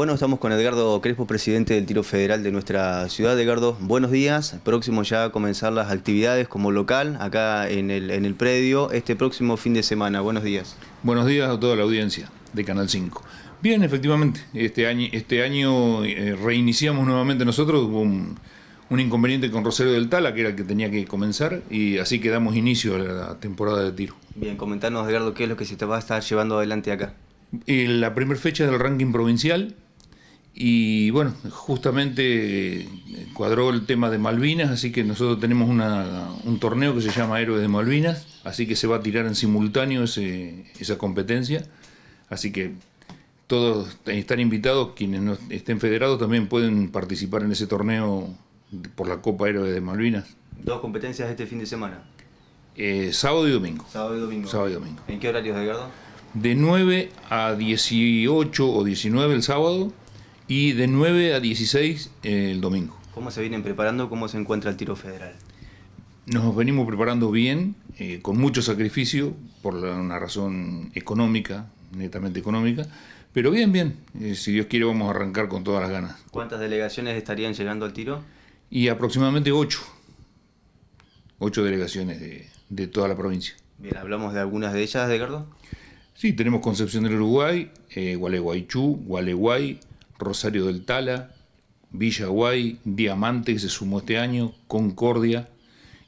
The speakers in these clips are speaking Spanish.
Bueno, estamos con Edgardo Crespo, presidente del Tiro Federal de nuestra ciudad. Edgardo, buenos días. Próximo ya a comenzar las actividades como local acá en el, predio este próximo fin de semana. Buenos días. Buenos días a toda la audiencia de Canal 5. Bien, efectivamente, este año, este año eh, reiniciamos nuevamente nosotros. Hubo un, inconveniente con Rosario del Tala, que era el que tenía que comenzar, y así que damos inicio a la temporada de tiro. Bien, comentanos, Edgardo, qué es lo que se te va a estar llevando adelante acá. Eh, la primera fecha del ranking provincial, y bueno, justamente eh, cuadró el tema de Malvinas, así que nosotros tenemos un torneo que se llama Héroes de Malvinas, así que se va a tirar en simultáneo esa competencia. Así que todos están invitados, quienes no estén federados también pueden participar en ese torneo por la Copa Héroes de Malvinas. Dos competencias este fin de semana. Eh, sábado y domingo. Sábado y domingo. Sábado y domingo. ¿En qué horarios, Edgardo? De 9 a 18 o 19 el sábado y de 9 a 16 eh, el domingo. ¿Cómo se vienen preparando? ¿Cómo se encuentra el tiro federal? Nos venimos preparando bien, eh, con mucho sacrificio, por una razón económica, netamente económica, pero bien, bien. Eh, si Dios quiere vamos a arrancar con todas las ganas. ¿Cuántas delegaciones estarían llegando al tiro? Y aproximadamente 8. 8 delegaciones de, toda la provincia. Bien, ¿hablamos de algunas de ellas, Edgardo? Sí, tenemos Concepción del Uruguay, Gualeguaychú, Gualeguay, Rosario del Tala, Villa Guay, Diamante, que se sumó este año, Concordia,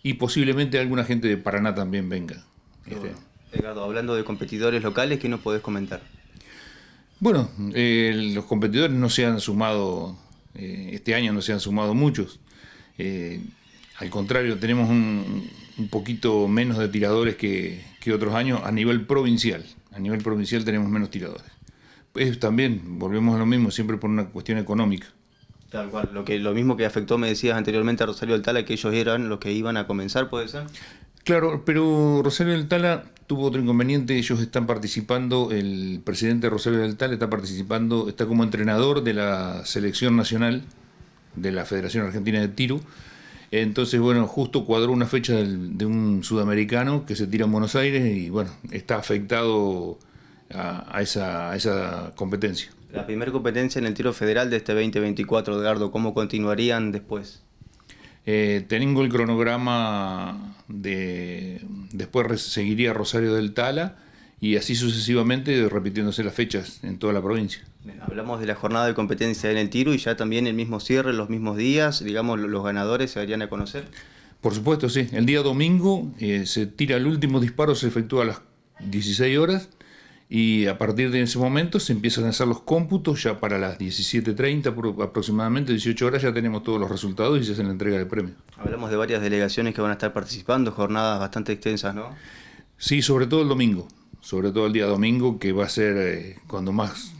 y posiblemente alguna gente de Paraná también venga. Este. Bueno. hablando de competidores locales, ¿qué nos podés comentar? Bueno, eh, los competidores no se han sumado, eh, este año no se han sumado muchos. Eh, al contrario, tenemos un, poquito menos de tiradores que otros años a nivel provincial. A nivel provincial tenemos menos tiradores es también, volvemos a lo mismo, siempre por una cuestión económica. Tal cual, lo, que, lo mismo que afectó, me decías anteriormente a Rosario del Tala, que ellos eran los que iban a comenzar, ¿puede ser? Claro, pero Rosario del Tala tuvo otro inconveniente, ellos están participando, el presidente Rosario del Tala está participando, está como entrenador de la selección nacional de la Federación Argentina de Tiro, entonces, bueno, justo cuadró una fecha de un sudamericano que se tira en Buenos Aires y, bueno, está afectado a, esa, competencia. La primera competencia en el tiro federal de este 2024, Edgardo, ¿cómo continuarían después? Eh, tengo el cronograma de después seguiría Rosario del Tala y así sucesivamente repitiéndose las fechas en toda la provincia. hablamos de la jornada de competencia en el tiro y ya también el mismo cierre, los mismos días, digamos, los ganadores se darían a conocer. Por supuesto, sí. El día domingo eh, se tira el último disparo, se efectúa a las 16 horas y a partir de ese momento se empiezan a hacer los cómputos, ya para las 17.30 aproximadamente, 18 horas, ya tenemos todos los resultados y se hace la entrega de premio Hablamos de varias delegaciones que van a estar participando, jornadas bastante extensas, ¿no? Sí, sobre todo el domingo, sobre todo el día domingo, que va a ser eh, cuando más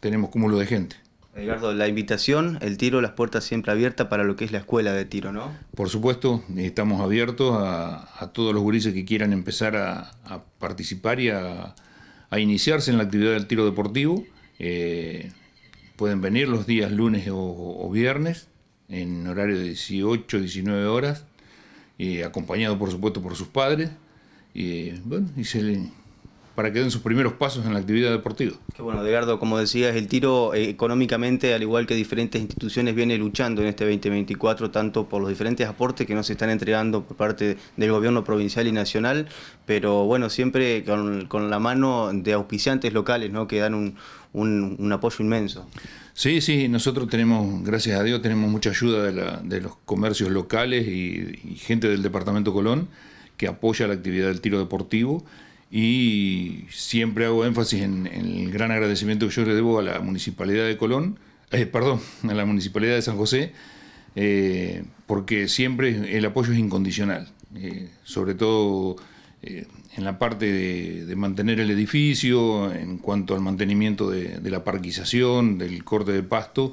tenemos cúmulo de gente. Edgardo, la invitación, el tiro, las puertas siempre abiertas para lo que es la escuela de tiro, ¿no? Por supuesto, estamos abiertos a, todos los gurises que quieran empezar a participar y a a iniciarse en la actividad del tiro deportivo. Eh, pueden venir los días lunes o, viernes en horario de 18, 19 horas, y acompañado por supuesto por sus padres. Y bueno, y se le, para que den sus primeros pasos en la actividad deportiva. Que bueno, Edgardo, como decías, el tiro eh, económicamente, al igual que diferentes instituciones, viene luchando en este 2024, tanto por los diferentes aportes que nos están entregando por parte del gobierno provincial y nacional, pero bueno, siempre con, la mano de auspiciantes locales, ¿no? que dan un, apoyo inmenso. Sí, sí, nosotros tenemos, gracias a Dios, tenemos mucha ayuda de, los comercios locales y gente del Departamento Colón que apoya la actividad del tiro deportivo y siempre hago énfasis en, el gran agradecimiento que yo le debo a la Municipalidad de Colón, eh, perdón, a la Municipalidad de San José, eh, porque siempre el apoyo es incondicional, eh, sobre todo eh, en la parte de, mantener el edificio, en cuanto al mantenimiento de la parquización, del corte de pasto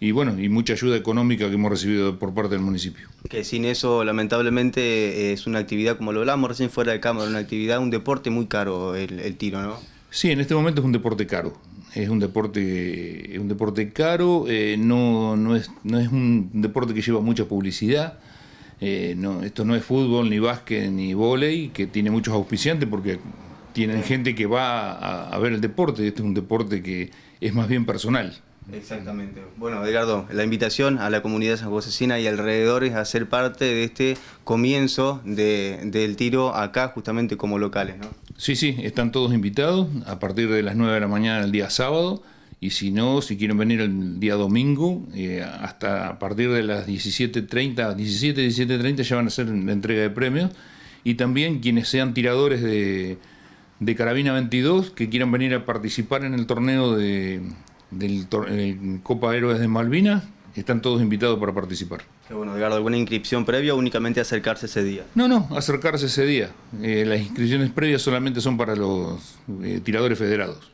y bueno, y mucha ayuda económica que hemos recibido por parte del municipio. Que sin eso, lamentablemente, es una actividad, como lo hablamos recién fuera de cámara, una actividad, un deporte muy caro el, tiro, ¿no? Sí, en este momento es un deporte caro. Es un deporte, es un deporte caro, eh, no, no, es, no es un deporte que lleva mucha publicidad. Eh, no, esto no es fútbol, ni básquet, ni vóley, que tiene muchos auspiciantes porque tienen gente que va a, a ver el deporte. Este es un deporte que es más bien personal. Exactamente. Bueno, Edgardo, la invitación a la comunidad San y alrededores a ser parte de este comienzo de, del tiro acá, justamente como locales, ¿no? Sí, sí, están todos invitados a partir de las 9 de la mañana el día sábado. Y si no, si quieren venir el día domingo, eh, hasta a partir de las 17.30, 17, 17.30 ya van a ser la entrega de premios. Y también quienes sean tiradores de, de Carabina 22, que quieran venir a participar en el torneo de, del Copa Héroes de Malvinas, están todos invitados para participar. bueno, ¿alguna inscripción previa o únicamente acercarse ese día? No, no, acercarse ese día. Eh, las inscripciones previas solamente son para los eh, tiradores federados.